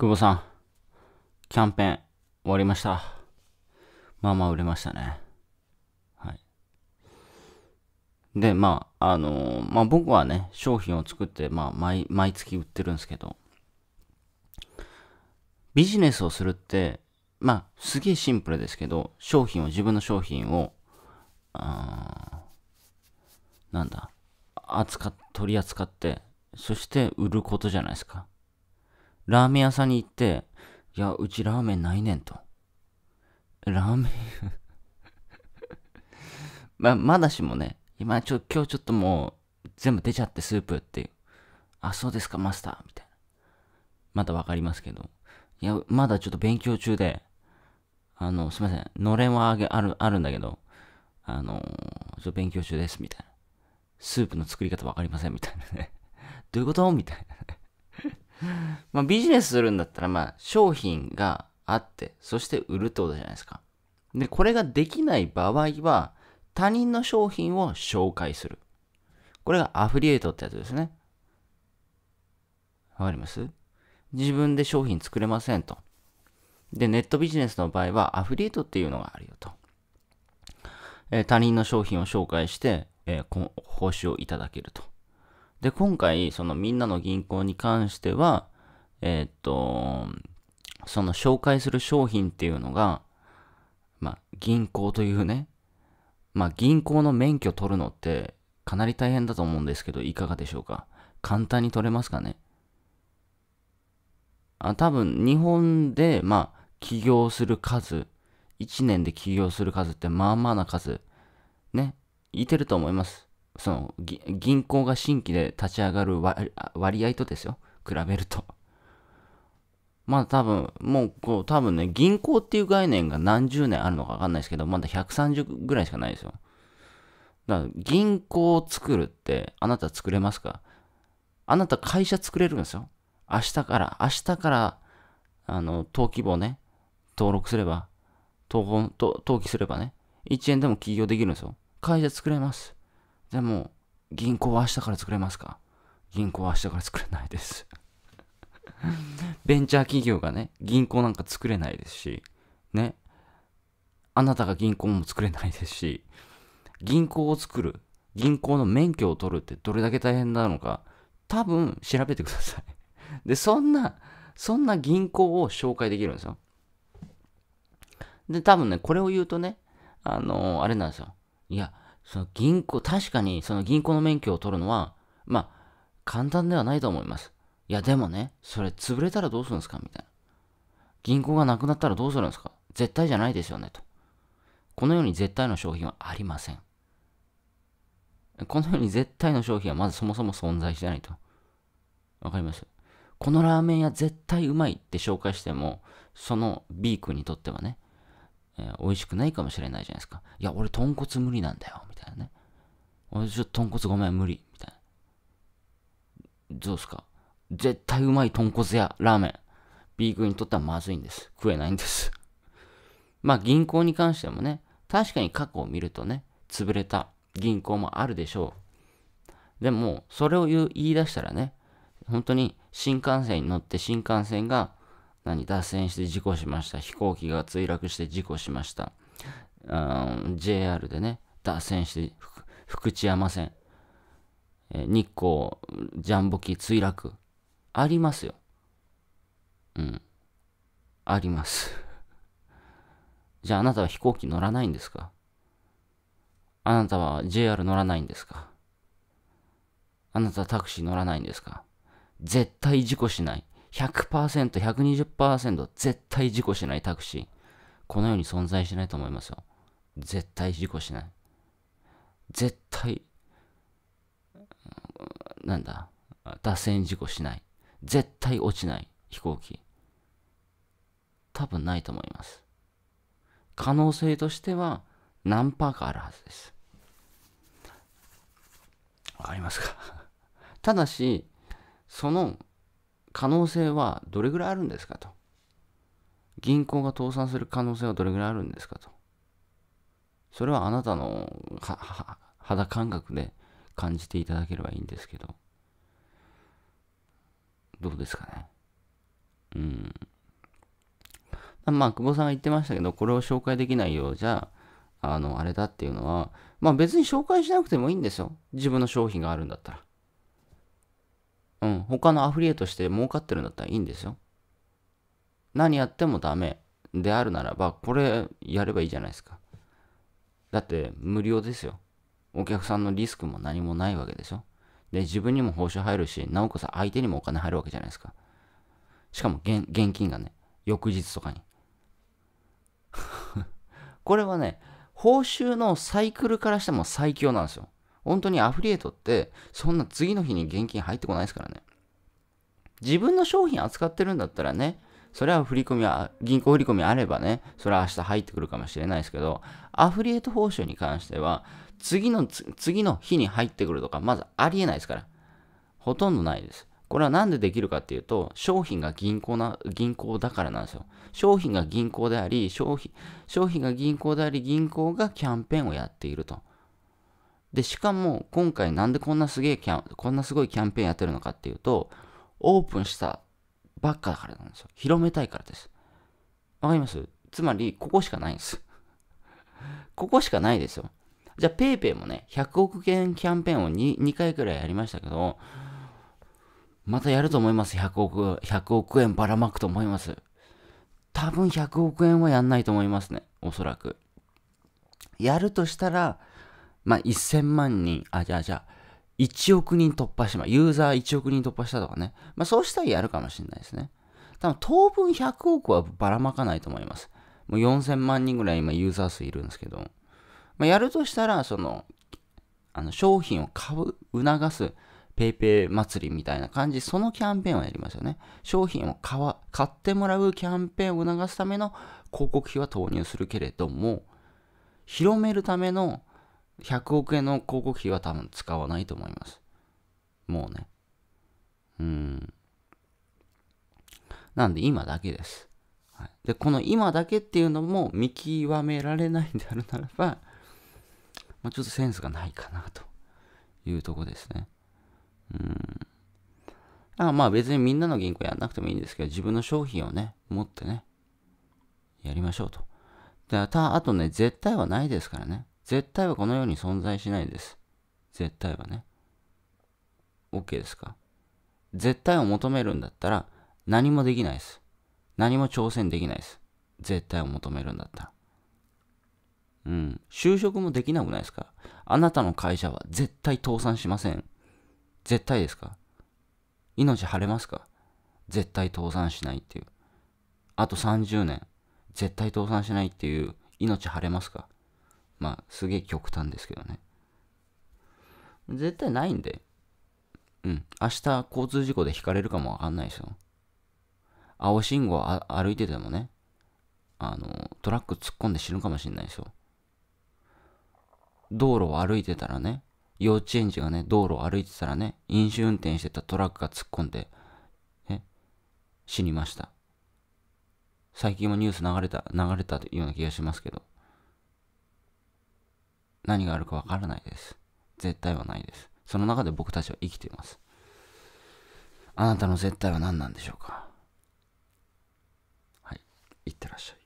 久保さん、キャンペーン終わりました。まあまあ売れましたね。はい。で、まあ、あのー、まあ僕はね、商品を作って、まあ毎、毎月売ってるんですけど、ビジネスをするって、まあ、すげえシンプルですけど、商品を、自分の商品を、なんだ、扱っ、取り扱って、そして売ることじゃないですか。ラーメン屋さんに行って、いや、うちラーメンないねんと。ラーメン ままだしもね、今ちょ、今日ちょっともう、全部出ちゃってスープっていう。あ、そうですか、マスター、みたいな。まだわかりますけど。いや、まだちょっと勉強中で、あの、すいません、のれんはあげ、ある、あるんだけど、あの、ちょっと勉強中です、みたいな。スープの作り方わかりません、みたいなね。どういうことみたいなね。まあビジネスするんだったら、まあ商品があって、そして売るってことじゃないですか。で、これができない場合は、他人の商品を紹介する。これがアフリエイトってやつですね。わかります自分で商品作れませんと。で、ネットビジネスの場合はアフリエイトっていうのがあるよと。えー、他人の商品を紹介して、えー、報酬をいただけると。で、今回、そのみんなの銀行に関しては、えー、っと、その紹介する商品っていうのが、まあ、銀行というね、まあ、銀行の免許取るのってかなり大変だと思うんですけど、いかがでしょうか簡単に取れますかねあ多分、日本で、まあ、起業する数、1年で起業する数ってまあまあな数、ね、いてると思います。その銀行が新規で立ち上がる割合とですよ比べるとまあ多分もうこう多分ね銀行っていう概念が何十年あるのか分かんないですけどまだ130ぐらいしかないですよだから銀行を作るってあなた作れますかあなた会社作れるんですよ明日から明日からあの登記簿ね登録すれば登記すればね1円でも起業できるんですよ会社作れますじゃあもう、銀行は明日から作れますか銀行は明日から作れないです ベンチャー企業がね、銀行なんか作れないですし、ね、あなたが銀行も作れないですし、銀行を作る、銀行の免許を取るってどれだけ大変なのか、多分調べてくださいで、そんな、そんな銀行を紹介できるんですよ。で、多分ね、これを言うとね、あのー、あれなんですよ。いや、その銀行、確かにその銀行の免許を取るのは、まあ、簡単ではないと思います。いや、でもね、それ潰れたらどうするんですかみたいな。銀行がなくなったらどうするんですか絶対じゃないですよね、と。このように絶対の商品はありません。このように絶対の商品はまずそもそも存在してないと。わかりますこのラーメン屋絶対うまいって紹介しても、その B 君にとってはね、えー、美味しくないかもしれないじゃないですか。いや、俺豚骨無理なんだよ、みたいなね。俺ちょっと豚骨ごめん、無理、みたいな。どうすか絶対うまい豚骨やラーメン。B 君にとってはまずいんです。食えないんです まあ銀行に関してもね、確かに過去を見るとね、潰れた銀行もあるでしょう。でも、それを言い出したらね、本当に新幹線に乗って新幹線が何、脱線して事故しました。飛行機が墜落して事故しました。JR でね、脱線して福知山線、えー、日光ジャンボ機墜落。ありますよ。うん。あります じゃああなたは飛行機乗らないんですかあなたは JR 乗らないんですかあなたはタクシー乗らないんですか絶対事故しない。100%、120%絶対事故しないタクシー。この世に存在しないと思いますよ。絶対事故しない。絶対、なんだ、脱線事故しない。絶対落ちない飛行機。多分ないと思います。可能性としては何パーかあるはずです。わかりますか ただし、その可能性はどれぐらいあるんですかと。銀行が倒産する可能性はどれぐらいあるんですかと。それはあなたの肌感覚で感じていただければいいんですけど、どうですかね。うん。まあ、久保さんが言ってましたけど、これを紹介できないようじゃ、あの、あれだっていうのは、まあ別に紹介しなくてもいいんですよ。自分の商品があるんだったら。うん、他のアフリエイトして儲かってるんだったらいいんですよ。何やってもダメであるならば、これやればいいじゃないですか。だって無料ですよ。お客さんのリスクも何もないわけでしょ。で、自分にも報酬入るし、なおかつ相手にもお金入るわけじゃないですか。しかも現金がね、翌日とかに。これはね、報酬のサイクルからしても最強なんですよ。本当にアフリエイトって、そんな次の日に現金入ってこないですからね。自分の商品扱ってるんだったらね、それは振り込みは、銀行振り込みあればね、それは明日入ってくるかもしれないですけど、アフリエイト報酬に関しては、次の、次の日に入ってくるとか、まずありえないですから。ほとんどないです。これは何でできるかっていうと、商品が銀行な、銀行だからなんですよ。商品が銀行であり、商品、商品が銀行であり、銀行がキャンペーンをやっていると。で、しかも今回なんでこんなすげえキャン、こんなすごいキャンペーンやってるのかっていうと、オープンしたばっかだからなんですよ。広めたいからです。わかりますつまり、ここしかないんです。ここしかないですよ。じゃあ、PayPay もね、100億円キャンペーンを 2, 2回くらいやりましたけど、またやると思います。100億、100億円ばらまくと思います。多分100億円はやんないと思いますね。おそらく。やるとしたら、まあ、1000万人、あ、じゃあじゃあ、1億人突破しま、ユーザー1億人突破したとかね。まあ、そうしたらやるかもしれないですね。多分当分100億はばらまかないと思います。もう4000万人ぐらい今ユーザー数いるんですけど。まあ、やるとしたら、その、あの商品を買う、促す PayPay 祭りみたいな感じ、そのキャンペーンはやりますよね。商品を買わ買ってもらうキャンペーンを促すための広告費は投入するけれども、広めるための100億円の広告費は多分使わないと思います。もうね。うん。なんで今だけです。はい、で、この今だけっていうのも見極められないんであるならば、まあ、ちょっとセンスがないかなというとこですね。うん。あまあ別にみんなの銀行やんなくてもいいんですけど、自分の商品をね、持ってね、やりましょうと。で、た、あとね、絶対はないですからね。絶対はこの世に存在しないです。絶対はね。OK ですか絶対を求めるんだったら何もできないです。何も挑戦できないです。絶対を求めるんだったら。うん。就職もできなくないですかあなたの会社は絶対倒産しません。絶対ですか命晴れますか絶対倒産しないっていう。あと30年。絶対倒産しないっていう命晴れますかまあ、すげえ極端ですけどね。絶対ないんで。うん。明日、交通事故でひかれるかもわかんないですよ。青信号歩いててもね、あの、トラック突っ込んで死ぬかもしんないですよ。道路を歩いてたらね、幼稚園児がね、道路を歩いてたらね、飲酒運転してたトラックが突っ込んで、え死にました。最近もニュース流れた、流れたというような気がしますけど。何があるかわからないです。絶対はないです。その中で僕たちは生きています。あなたの絶対は何なんでしょうかはい。いってらっしゃい。